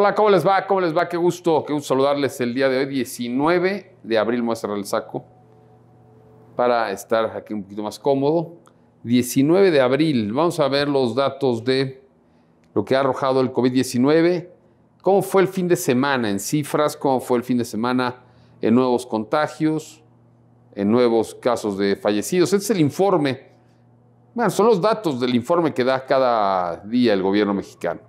Hola, ¿cómo les va? ¿Cómo les va? Qué gusto, qué gusto saludarles el día de hoy, 19 de abril, muestra el saco para estar aquí un poquito más cómodo. 19 de abril, vamos a ver los datos de lo que ha arrojado el COVID-19, cómo fue el fin de semana en cifras, cómo fue el fin de semana en nuevos contagios, en nuevos casos de fallecidos. Este es el informe, bueno, son los datos del informe que da cada día el gobierno mexicano.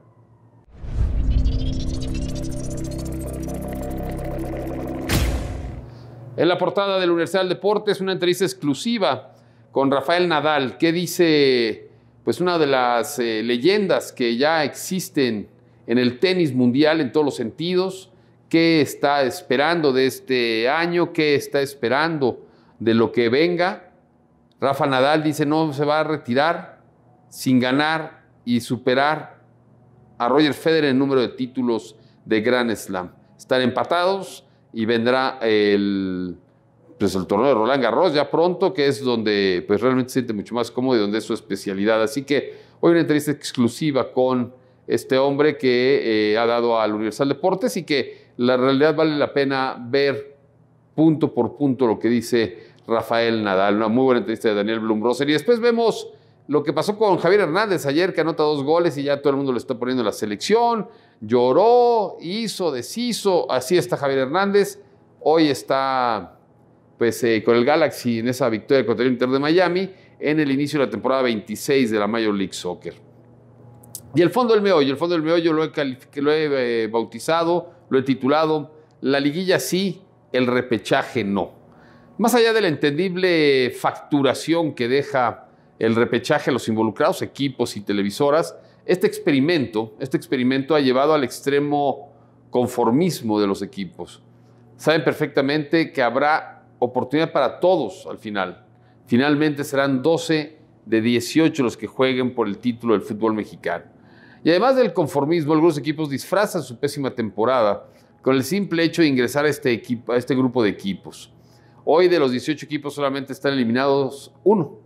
En la portada del Universal es una entrevista exclusiva con Rafael Nadal, que dice, pues una de las eh, leyendas que ya existen en el tenis mundial en todos los sentidos, qué está esperando de este año, qué está esperando de lo que venga. Rafa Nadal dice, no se va a retirar sin ganar y superar a Roger Federer en número de títulos de Grand Slam. Están empatados y vendrá el, pues el torneo de Roland Garros ya pronto, que es donde pues realmente se siente mucho más cómodo y donde es su especialidad. Así que hoy una entrevista exclusiva con este hombre que eh, ha dado al Universal Deportes y que la realidad vale la pena ver punto por punto lo que dice Rafael Nadal. Una muy buena entrevista de Daniel Blumroser. Y después vemos lo que pasó con Javier Hernández ayer, que anota dos goles y ya todo el mundo le está poniendo la selección, lloró, hizo, deshizo, así está Javier Hernández, hoy está pues eh, con el Galaxy en esa victoria contra el Inter de Miami en el inicio de la temporada 26 de la Major League Soccer. Y el fondo del meollo, el fondo del meollo lo he, lo he eh, bautizado, lo he titulado La liguilla sí, el repechaje no. Más allá de la entendible facturación que deja el repechaje a los involucrados, equipos y televisoras. Este experimento, este experimento ha llevado al extremo conformismo de los equipos. Saben perfectamente que habrá oportunidad para todos al final. Finalmente serán 12 de 18 los que jueguen por el título del fútbol mexicano. Y además del conformismo, algunos equipos disfrazan su pésima temporada con el simple hecho de ingresar a este, equipo, a este grupo de equipos. Hoy de los 18 equipos solamente están eliminados uno,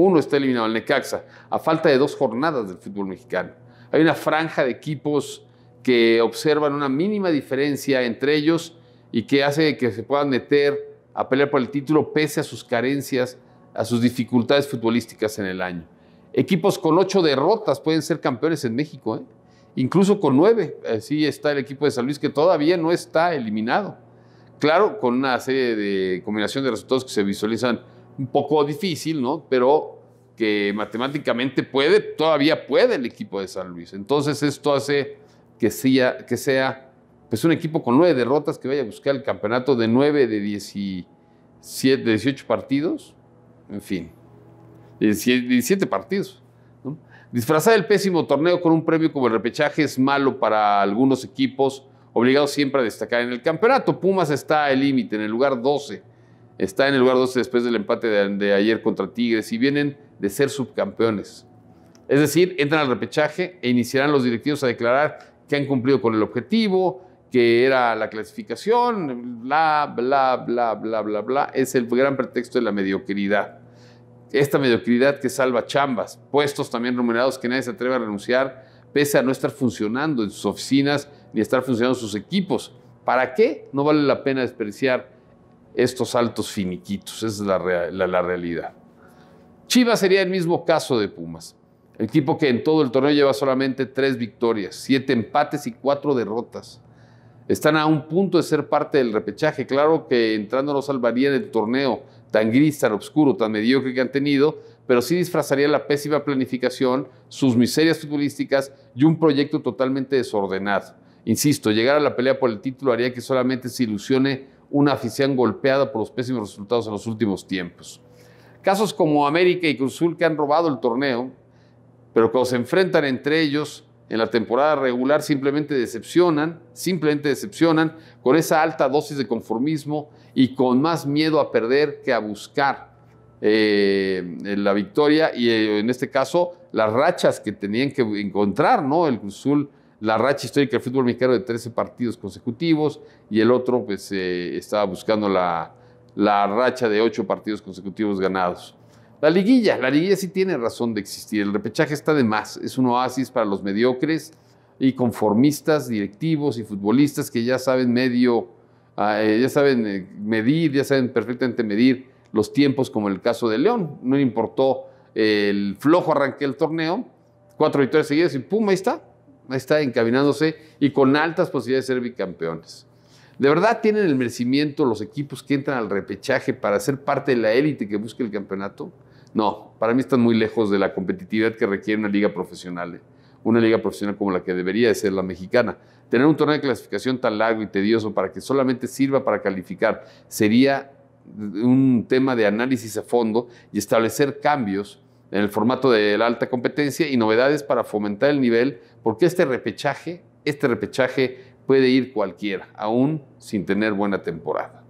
uno está eliminado, el Necaxa, a falta de dos jornadas del fútbol mexicano. Hay una franja de equipos que observan una mínima diferencia entre ellos y que hace que se puedan meter a pelear por el título pese a sus carencias, a sus dificultades futbolísticas en el año. Equipos con ocho derrotas pueden ser campeones en México, ¿eh? incluso con nueve. Así está el equipo de San Luis que todavía no está eliminado. Claro, con una serie de combinación de resultados que se visualizan un poco difícil, ¿no? Pero que matemáticamente puede, todavía puede el equipo de San Luis. Entonces esto hace que sea, que sea pues un equipo con nueve derrotas que vaya a buscar el campeonato de nueve de dieciocho partidos, en fin, diecisiete partidos. Disfrazar el pésimo torneo con un premio como el repechaje es malo para algunos equipos, obligados siempre a destacar en el campeonato. Pumas está al límite, en el lugar 12 está en el lugar 12 después del empate de, ayer contra Tigres y vienen de ser subcampeones. Es decir, entran al repechaje e iniciarán los directivos a declarar que han cumplido con el objetivo, que era la clasificación, bla, bla, bla, bla, bla, bla. Es el gran pretexto de la mediocridad. Esta mediocridad que salva chambas, puestos también remunerados que nadie se atreve a renunciar, pese a no estar funcionando en sus oficinas ni estar funcionando sus equipos. ¿Para qué? No vale la pena desperdiciar estos altos finiquitos. Esa es la, realidad. Chivas sería el mismo caso de Pumas. El equipo que en todo el torneo lleva solamente tres victorias, siete empates y cuatro derrotas. Están a un punto de ser parte del repechaje. Claro que entrando no salvaría del torneo tan gris, tan oscuro, tan mediocre que han tenido, pero sí disfrazaría la pésima planificación, sus miserias futbolísticas y un proyecto totalmente desordenado. Insisto, llegar a la pelea por el título haría que solamente se ilusione una afición golpeada por los pésimos resultados en los últimos tiempos. Casos como América y Cruzul que han robado el torneo, pero cuando se enfrentan entre ellos en la temporada regular simplemente decepcionan, simplemente decepcionan con esa alta dosis de conformismo y con más miedo a perder que a buscar eh, la victoria y eh, en este caso las rachas que tenían que encontrar, ¿no? El Cruzul la racha histórica del fútbol mexicano de 13 partidos consecutivos y el otro pues eh, estaba buscando la, racha de 8 partidos consecutivos ganados. La liguilla, la liguilla sí tiene razón de existir, el repechaje está de más, es un oasis para los mediocres y conformistas, directivos y futbolistas que ya saben medio, ah, eh, ya saben eh, medir, ya saben perfectamente medir los tiempos como el caso de León, no le importó el flojo arranque del torneo, cuatro victorias seguidas y pum, ahí está, está encaminándose y con altas posibilidades de ser bicampeones. De verdad tienen el merecimiento los equipos que entran al repechaje para ser parte de la élite que busca el campeonato. No, para mí están muy lejos de la competitividad que requiere una liga profesional, ¿eh? una liga profesional como la que debería ser la mexicana. Tener un torneo de clasificación tan largo y tedioso para que solamente sirva para calificar sería un tema de análisis a fondo y establecer cambios en el formato de la alta competencia y novedades para fomentar el nivel, porque este repechaje, este repechaje puede ir cualquiera, aún sin tener buena temporada.